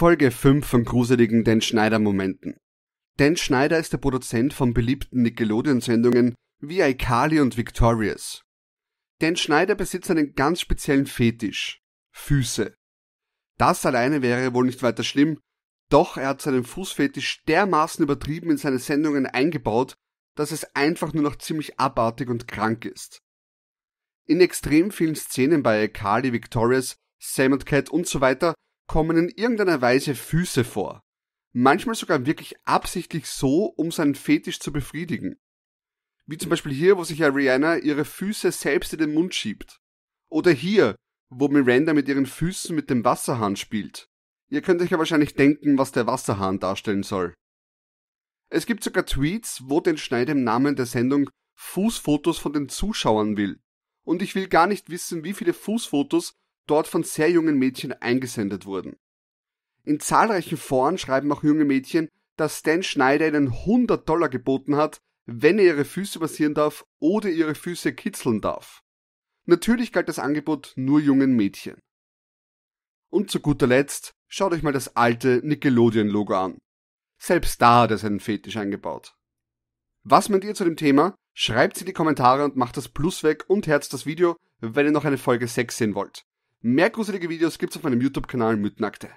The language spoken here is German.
Folge 5 von gruseligen Dan Schneider Momenten. Dan Schneider ist der Produzent von beliebten Nickelodeon-Sendungen wie Aikali und Victorious. Dan Schneider besitzt einen ganz speziellen Fetisch. Füße. Das alleine wäre wohl nicht weiter schlimm, doch er hat seinen Fußfetisch dermaßen übertrieben in seine Sendungen eingebaut, dass es einfach nur noch ziemlich abartig und krank ist. In extrem vielen Szenen bei Aikali, Victorious, Sam und Cat und so weiter kommen in irgendeiner Weise Füße vor. Manchmal sogar wirklich absichtlich so, um seinen Fetisch zu befriedigen. Wie zum Beispiel hier, wo sich ja Rihanna ihre Füße selbst in den Mund schiebt. Oder hier, wo Miranda mit ihren Füßen mit dem Wasserhahn spielt. Ihr könnt euch ja wahrscheinlich denken, was der Wasserhahn darstellen soll. Es gibt sogar Tweets, wo den Schneider im Namen der Sendung Fußfotos von den Zuschauern will. Und ich will gar nicht wissen, wie viele Fußfotos dort von sehr jungen Mädchen eingesendet wurden. In zahlreichen Foren schreiben auch junge Mädchen, dass Stan Schneider ihnen 100 Dollar geboten hat, wenn er ihre Füße massieren darf oder ihre Füße kitzeln darf. Natürlich galt das Angebot nur jungen Mädchen. Und zu guter Letzt schaut euch mal das alte Nickelodeon-Logo an. Selbst da hat er seinen Fetisch eingebaut. Was meint ihr zu dem Thema? Schreibt sie in die Kommentare und macht das Plus weg und herzt das Video, wenn ihr noch eine Folge 6 sehen wollt. Mehr gruselige Videos gibt's auf meinem YouTube-Kanal mit Nackte.